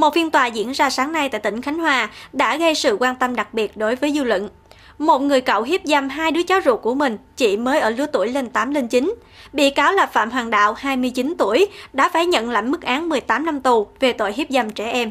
Một phiên tòa diễn ra sáng nay tại tỉnh Khánh Hòa đã gây sự quan tâm đặc biệt đối với dư luận. Một người cậu hiếp dâm hai đứa cháu ruột của mình chỉ mới ở lứa tuổi lên 8 lên 9. Bị cáo là Phạm Hoàng Đạo, 29 tuổi, đã phải nhận lãnh mức án 18 năm tù về tội hiếp dâm trẻ em.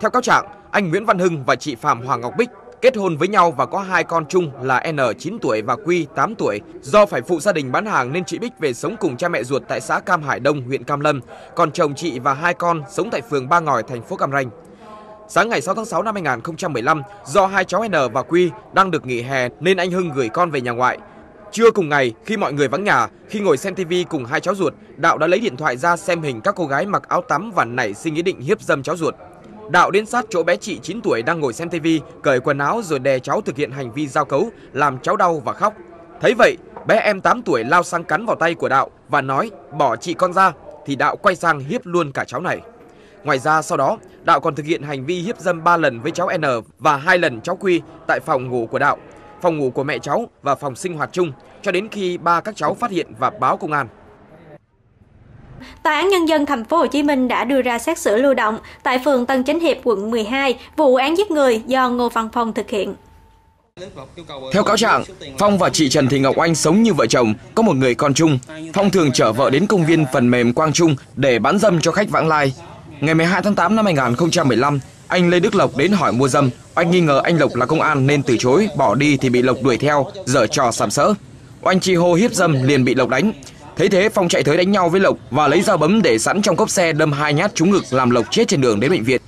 Theo cáo trạng, anh Nguyễn Văn Hưng và chị Phạm Hoàng Ngọc Bích kết hôn với nhau và có hai con chung là N 9 tuổi và Q 8 tuổi. Do phải phụ gia đình bán hàng nên chị Bích về sống cùng cha mẹ ruột tại xã Cam Hải Đông, huyện Cam Lâm, còn chồng chị và hai con sống tại phường Ba Ngòi, thành phố Cam Ranh. Sáng ngày 6 tháng 6 năm 2015, do hai cháu N và Quy đang được nghỉ hè nên anh Hưng gửi con về nhà ngoại. Trưa cùng ngày, khi mọi người vắng nhà, khi ngồi xem TV cùng hai cháu ruột, Đạo đã lấy điện thoại ra xem hình các cô gái mặc áo tắm và nảy sinh ý định hiếp dâm cháu ruột. Đạo đến sát chỗ bé chị 9 tuổi đang ngồi xem TV, cởi quần áo rồi đè cháu thực hiện hành vi giao cấu, làm cháu đau và khóc. Thấy vậy, bé em 8 tuổi lao sang cắn vào tay của Đạo và nói bỏ chị con ra, thì Đạo quay sang hiếp luôn cả cháu này. Ngoài ra sau đó, Đạo còn thực hiện hành vi hiếp dâm 3 lần với cháu N và 2 lần cháu Quy tại phòng ngủ của Đạo, phòng ngủ của mẹ cháu và phòng sinh hoạt chung cho đến khi ba các cháu phát hiện và báo công an. Tòa án nhân dân thành phố Hồ Chí Minh đã đưa ra xét xử lưu động tại phường Tân Chánh Hiệp, quận 12, vụ án giết người do Ngô Văn Phong thực hiện. Theo cáo trạng, Phong và chị Trần Thị Ngọc Anh sống như vợ chồng, có một người con chung. Phong thường chở vợ đến công viên phần mềm Quang Trung để bán dâm cho khách vãng lai. Ngày 12 tháng 8 năm 2015, anh Lê Đức Lộc đến hỏi mua dâm. anh nghi ngờ anh Lộc là công an nên từ chối, bỏ đi thì bị Lộc đuổi theo, dở trò sàm sỡ. Anh chị hô hiếp dâm liền bị Lộc đánh. Thấy thế, Phong chạy tới đánh nhau với Lộc và lấy dao bấm để sẵn trong cốp xe đâm hai nhát trúng ngực làm Lộc chết trên đường đến bệnh viện.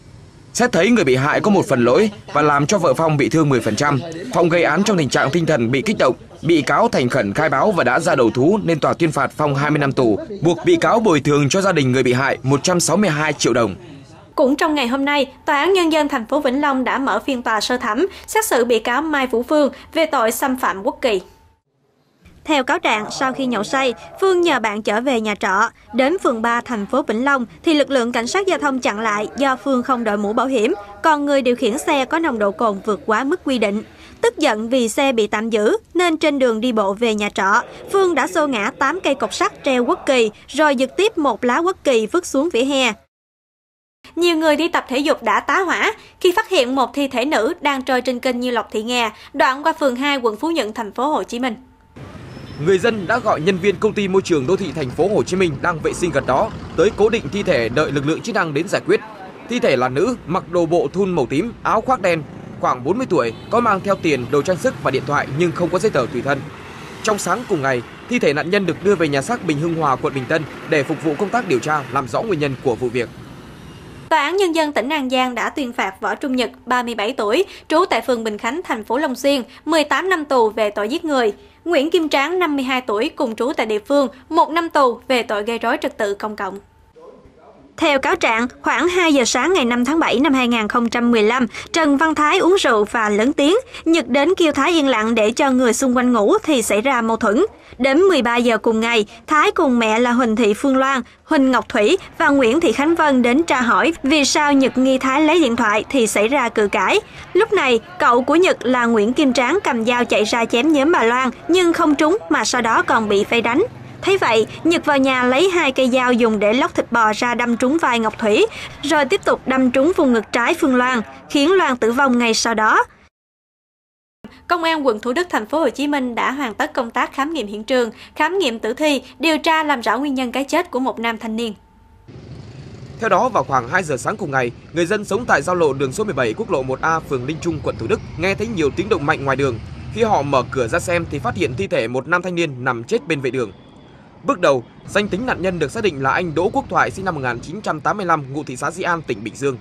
Xét thấy người bị hại có một phần lỗi và làm cho vợ Phong bị thương 10%, Phong gây án trong tình trạng tinh thần bị kích động, bị cáo thành khẩn khai báo và đã ra đầu thú nên tòa tuyên phạt Phong 20 năm tù, buộc bị cáo bồi thường cho gia đình người bị hại 162 triệu đồng. Cũng trong ngày hôm nay, Tòa án Nhân dân thành phố Vĩnh Long đã mở phiên tòa sơ thẩm xét xử bị cáo Mai Vũ Phương về tội xâm phạm quốc kỳ. Theo cáo trạng, sau khi nhậu say, Phương nhờ bạn trở về nhà trọ. Đến phường 3 thành phố Vĩnh Long thì lực lượng cảnh sát giao thông chặn lại do Phương không đội mũ bảo hiểm, còn người điều khiển xe có nồng độ cồn vượt quá mức quy định. Tức giận vì xe bị tạm giữ nên trên đường đi bộ về nhà trọ, Phương đã xô ngã 8 cây cột sắt treo quốc kỳ rồi giật tiếp một lá quốc kỳ vứt xuống vỉa hè. Nhiều người đi tập thể dục đã tá hỏa khi phát hiện một thi thể nữ đang trôi trên kênh như Lộc Thị nghè đoạn qua phường 2 quận Phú Nhuận thành phố Hồ Chí Minh người dân đã gọi nhân viên công ty môi trường đô thị thành phố Hồ Chí Minh đang vệ sinh gần đó tới cố định thi thể đợi lực lượng chức năng đến giải quyết. Thi thể là nữ, mặc đồ bộ thun màu tím, áo khoác đen, khoảng 40 tuổi, có mang theo tiền, đồ trang sức và điện thoại nhưng không có giấy tờ tùy thân. Trong sáng cùng ngày, thi thể nạn nhân được đưa về nhà xác Bình Hưng Hòa, quận Bình Tân để phục vụ công tác điều tra, làm rõ nguyên nhân của vụ việc. Tòa án Nhân dân tỉnh An Giang đã tuyên phạt Võ Trung Nhật, 37 tuổi, trú tại phường Bình Khánh, thành phố Long Xuyên, 18 năm tù về tội giết người. Nguyễn Kim Tráng, 52 tuổi, cùng trú tại địa phương, một năm tù về tội gây rối trật tự công cộng. Theo cáo trạng, khoảng 2 giờ sáng ngày 5 tháng 7 năm 2015, Trần Văn Thái uống rượu và lớn tiếng, Nhật đến kêu Thái yên lặng để cho người xung quanh ngủ thì xảy ra mâu thuẫn. Đến 13 giờ cùng ngày, Thái cùng mẹ là Huỳnh Thị Phương Loan, Huỳnh Ngọc Thủy và Nguyễn Thị Khánh Vân đến tra hỏi vì sao Nhật nghi Thái lấy điện thoại thì xảy ra cự cãi. Lúc này, cậu của Nhật là Nguyễn Kim Tráng cầm dao chạy ra chém nhóm bà Loan nhưng không trúng mà sau đó còn bị phê đánh. Thấy vậy, Nhật vào nhà lấy hai cây dao dùng để lóc thịt bò ra đâm trúng vai Ngọc Thủy, rồi tiếp tục đâm trúng vùng ngực trái Phương Loan, khiến Loan tử vong ngay sau đó. Công an quận Thủ Đức thành phố Hồ Chí Minh đã hoàn tất công tác khám nghiệm hiện trường, khám nghiệm tử thi, điều tra làm rõ nguyên nhân cái chết của một nam thanh niên. Theo đó, vào khoảng 2 giờ sáng cùng ngày, người dân sống tại giao lộ đường số 17 quốc lộ 1A phường Linh Trung, quận Thủ Đức nghe thấy nhiều tiếng động mạnh ngoài đường. Khi họ mở cửa ra xem thì phát hiện thi thể một nam thanh niên nằm chết bên vệ đường. Bước đầu, danh tính nạn nhân được xác định là anh Đỗ Quốc Thoại sinh năm 1985, ngụ thị xã Di An, tỉnh Bình Dương.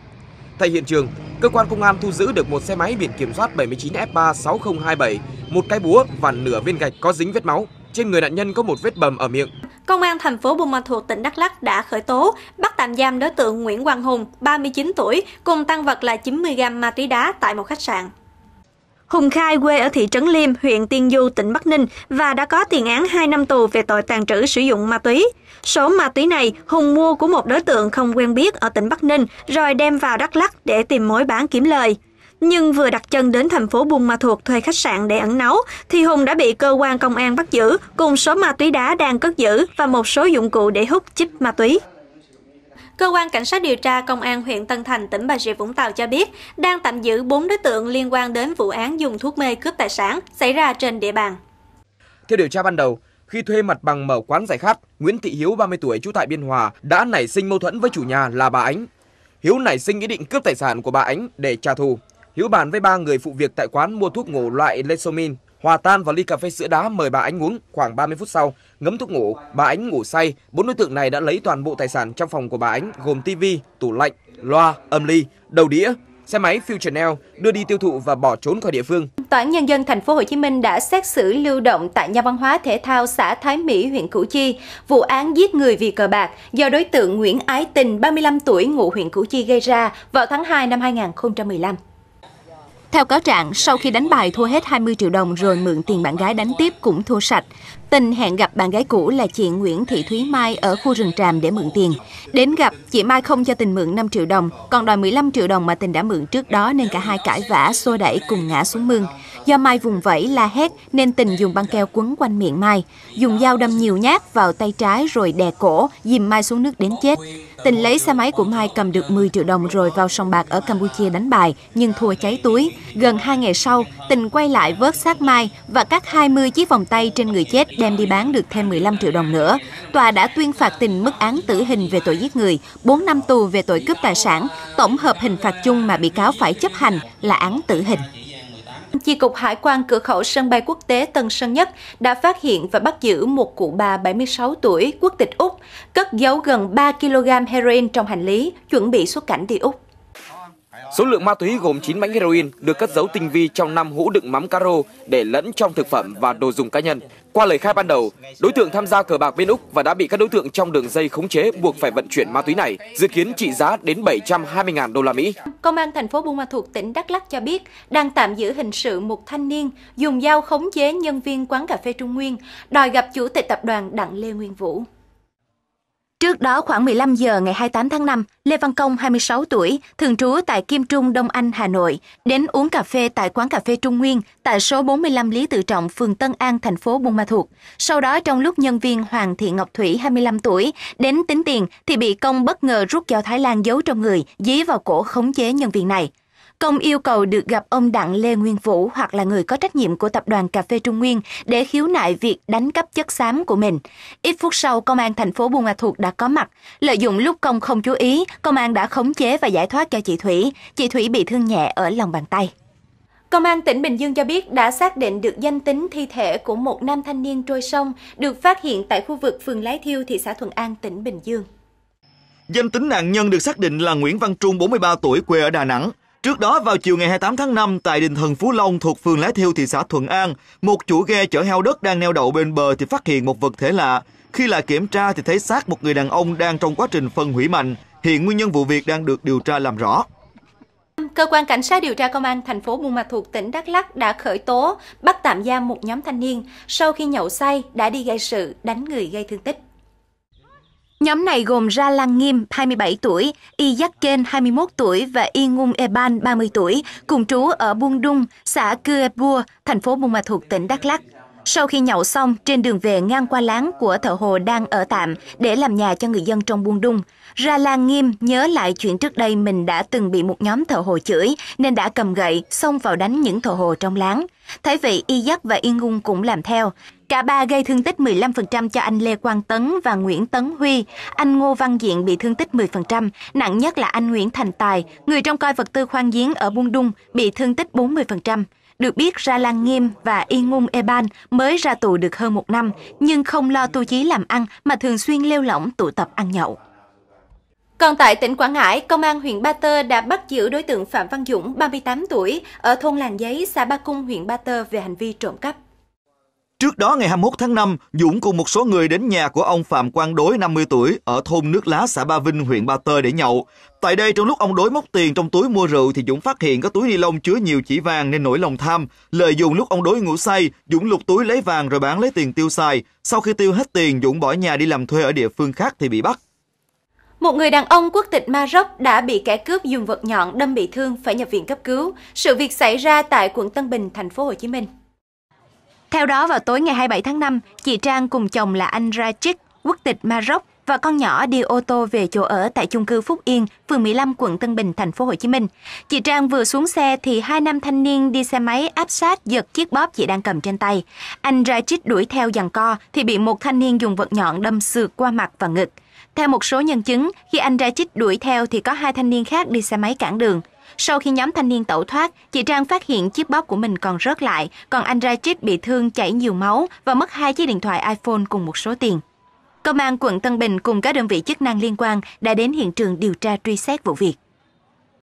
Tại hiện trường, cơ quan công an thu giữ được một xe máy biển kiểm soát 79F36027, một cái búa và nửa viên gạch có dính vết máu. Trên người nạn nhân có một vết bầm ở miệng. Công an thành phố Buôn Ma Thuột, tỉnh Đắk Lắk đã khởi tố, bắt tạm giam đối tượng Nguyễn Quang Hùng, 39 tuổi, cùng tăng vật là 90 g ma túy đá tại một khách sạn. Hùng Khai quê ở thị trấn Liêm, huyện Tiên Du, tỉnh Bắc Ninh và đã có tiền án 2 năm tù về tội tàn trữ sử dụng ma túy. Số ma túy này Hùng mua của một đối tượng không quen biết ở tỉnh Bắc Ninh rồi đem vào Đắk Lắc để tìm mối bán kiếm lời. Nhưng vừa đặt chân đến thành phố Buôn Ma Thuột thuê khách sạn để ẩn náu, thì Hùng đã bị cơ quan công an bắt giữ cùng số ma túy đá đang cất giữ và một số dụng cụ để hút chích ma túy. Cơ quan Cảnh sát điều tra Công an huyện Tân Thành, tỉnh Bà Rịa Vũng Tàu cho biết đang tạm giữ 4 đối tượng liên quan đến vụ án dùng thuốc mê cướp tài sản xảy ra trên địa bàn. Theo điều tra ban đầu, khi thuê mặt bằng mở quán giải khát, Nguyễn Thị Hiếu 30 tuổi trú tại Biên Hòa đã nảy sinh mâu thuẫn với chủ nhà là bà Ánh. Hiếu nảy sinh ý định cướp tài sản của bà Ánh để trả thù. Hiếu bàn với ba người phụ việc tại quán mua thuốc ngủ loại Lesomin hòa tan vào ly cà phê sữa đá mời bà Ánh uống. Khoảng 30 phút sau, ngấm thuốc ngủ, bà Ánh ngủ say. Bốn đối tượng này đã lấy toàn bộ tài sản trong phòng của bà Ánh gồm tivi, tủ lạnh, loa, âm ly, đầu đĩa, xe máy Futurenel đưa đi tiêu thụ và bỏ trốn khỏi địa phương. Tòa án nhân dân thành phố Hồ Chí Minh đã xét xử lưu động tại nhà văn hóa thể thao xã Thái Mỹ, huyện Củ Chi, vụ án giết người vì cờ bạc do đối tượng Nguyễn Ái Tình, 35 tuổi, ngụ huyện Củ Chi gây ra vào tháng 2 năm 2015. Theo cáo trạng, sau khi đánh bài thua hết 20 triệu đồng rồi mượn tiền bạn gái đánh tiếp cũng thua sạch. Tình hẹn gặp bạn gái cũ là chị Nguyễn Thị Thúy Mai ở khu rừng Tràm để mượn tiền. Đến gặp, chị Mai không cho Tình mượn 5 triệu đồng, còn đòi 15 triệu đồng mà Tình đã mượn trước đó nên cả hai cãi vã, xô đẩy cùng ngã xuống mương. Do Mai vùng vẫy la hét nên Tình dùng băng keo quấn quanh miệng Mai, dùng dao đâm nhiều nhát vào tay trái rồi đè cổ, dìm Mai xuống nước đến chết. Tình lấy xe máy của Mai cầm được 10 triệu đồng rồi vào sòng bạc ở Campuchia đánh bài, nhưng thua cháy túi. Gần 2 ngày sau, Tình quay lại vớt xác Mai và các 20 chiếc vòng tay trên người chết đem đi bán được thêm 15 triệu đồng nữa. Tòa đã tuyên phạt Tình mức án tử hình về tội giết người, 4 năm tù về tội cướp tài sản. Tổng hợp hình phạt chung mà bị cáo phải chấp hành là án tử hình. Chi cục Hải quan cửa khẩu sân bay quốc tế Tân Sơn Nhất đã phát hiện và bắt giữ một cụ bà 76 tuổi quốc tịch Úc, cất giấu gần 3 kg heroin trong hành lý, chuẩn bị xuất cảnh đi Úc. Số lượng ma túy gồm 9 bánh heroin được cất giấu tinh vi trong năm hũ đựng mắm caro để lẫn trong thực phẩm và đồ dùng cá nhân. Qua lời khai ban đầu, đối tượng tham gia cờ bạc bên Úc và đã bị các đối tượng trong đường dây khống chế buộc phải vận chuyển ma túy này, dự kiến trị giá đến 720.000 đô la Mỹ. Công an thành phố Buôn Ma Thuột tỉnh Đắk Lắk cho biết đang tạm giữ hình sự một thanh niên dùng dao khống chế nhân viên quán cà phê Trung Nguyên, đòi gặp chủ tịch tập đoàn Đặng Lê Nguyên Vũ. Trước đó khoảng 15 giờ ngày 28 tháng 5, Lê Văn Công, 26 tuổi, thường trú tại Kim Trung, Đông Anh, Hà Nội, đến uống cà phê tại quán cà phê Trung Nguyên tại số 45 Lý Tự Trọng, phường Tân An, thành phố Buôn Ma Thuột. Sau đó trong lúc nhân viên Hoàng Thị Ngọc Thủy, 25 tuổi, đến tính tiền thì bị Công bất ngờ rút dao Thái Lan giấu trong người, dí vào cổ khống chế nhân viên này. Công yêu cầu được gặp ông Đặng Lê Nguyên Vũ hoặc là người có trách nhiệm của tập đoàn Cà phê Trung Nguyên để khiếu nại việc đánh cắp chất xám của mình. Ít phút sau, công an thành phố Buôn Ma Thuột đã có mặt. Lợi dụng lúc công không chú ý, công an đã khống chế và giải thoát cho chị Thủy. Chị Thủy bị thương nhẹ ở lòng bàn tay. Công an tỉnh Bình Dương cho biết đã xác định được danh tính thi thể của một nam thanh niên trôi sông được phát hiện tại khu vực phường Lái Thiêu, thị xã Thuận An, tỉnh Bình Dương. Danh tính nạn nhân được xác định là Nguyễn Văn Trung, 43 tuổi, quê ở Đà Nẵng. Trước đó vào chiều ngày 28 tháng 5 tại đình thần Phú Long thuộc phường Lái Thiêu thị xã Thuận An, một chủ ghe chở heo đất đang neo đậu bên bờ thì phát hiện một vật thể lạ. Khi lại kiểm tra thì thấy xác một người đàn ông đang trong quá trình phân hủy mạnh. Hiện nguyên nhân vụ việc đang được điều tra làm rõ. Cơ quan cảnh sát điều tra công an thành phố Buôn Ma Thuột tỉnh Đắk Lắk đã khởi tố, bắt tạm giam một nhóm thanh niên sau khi nhậu say đã đi gây sự, đánh người gây thương tích. Nhóm này gồm Ra Lan Nghiêm, 27 tuổi, Y Giác Kên, 21 tuổi và Y Ngung Eban, 30 tuổi, cùng trú ở Buôn Đung, xã Cư Epua, thành phố Buôn Ma Thuột, tỉnh Đắk Lắk. Sau khi nhậu xong, trên đường về ngang qua láng của thợ hồ đang ở tạm để làm nhà cho người dân trong buôn đung, Ra Lan Nghiêm nhớ lại chuyện trước đây mình đã từng bị một nhóm thợ hồ chửi nên đã cầm gậy xông vào đánh những thợ hồ trong láng. Thấy vậy, Y dắt và Y Ngung cũng làm theo. Cả ba gây thương tích 15% cho anh Lê Quang Tấn và Nguyễn Tấn Huy. Anh Ngô Văn Diện bị thương tích 10%, nặng nhất là anh Nguyễn Thành Tài, người trong coi vật tư khoan giếng ở Buôn Đung, bị thương tích 40%. Được biết Ra Lan Nghiêm và Y Ngung Eban mới ra tù được hơn một năm, nhưng không lo tu chí làm ăn mà thường xuyên lêu lỏng tụ tập ăn nhậu. Còn tại tỉnh Quảng Ngãi, Công an huyện Ba Tơ đã bắt giữ đối tượng Phạm Văn Dũng, 38 tuổi, ở thôn Làng Giấy, xã Ba Cung, huyện Ba Tơ về hành vi trộm cắp. Trước đó ngày 21 tháng 5, Dũng cùng một số người đến nhà của ông Phạm Quang Đối 50 tuổi ở thôn Nước Lá, xã Ba Vinh, huyện Ba Tơ để nhậu. Tại đây trong lúc ông Đối móc tiền trong túi mua rượu thì Dũng phát hiện có túi ni lông chứa nhiều chỉ vàng nên nổi lòng tham. Lợi dụng lúc ông Đối ngủ say, Dũng lục túi lấy vàng rồi bán lấy tiền tiêu xài. Sau khi tiêu hết tiền, Dũng bỏ nhà đi làm thuê ở địa phương khác thì bị bắt. Một người đàn ông quốc tịch Maroc đã bị kẻ cướp dùng vật nhọn đâm bị thương phải nhập viện cấp cứu. Sự việc xảy ra tại quận Tân Bình, thành phố Hồ Chí Minh. Theo đó, vào tối ngày 27 tháng 5, chị Trang cùng chồng là anh Rachik, quốc tịch Maroc và con nhỏ đi ô tô về chỗ ở tại chung cư Phúc Yên, phường 15, quận Tân Bình, thành phố Hồ Chí Minh. Chị Trang vừa xuống xe thì hai nam thanh niên đi xe máy áp sát giật chiếc bóp chị đang cầm trên tay. Anh Rachik đuổi theo giằng co thì bị một thanh niên dùng vật nhọn đâm sượt qua mặt và ngực. Theo một số nhân chứng, khi anh Rachik đuổi theo thì có hai thanh niên khác đi xe máy cản đường. Sau khi nhóm thanh niên tẩu thoát, chị Trang phát hiện chiếc bóp của mình còn rớt lại, còn anh Rachid bị thương chảy nhiều máu và mất hai chiếc điện thoại iPhone cùng một số tiền. Công an quận Tân Bình cùng các đơn vị chức năng liên quan đã đến hiện trường điều tra truy xét vụ việc.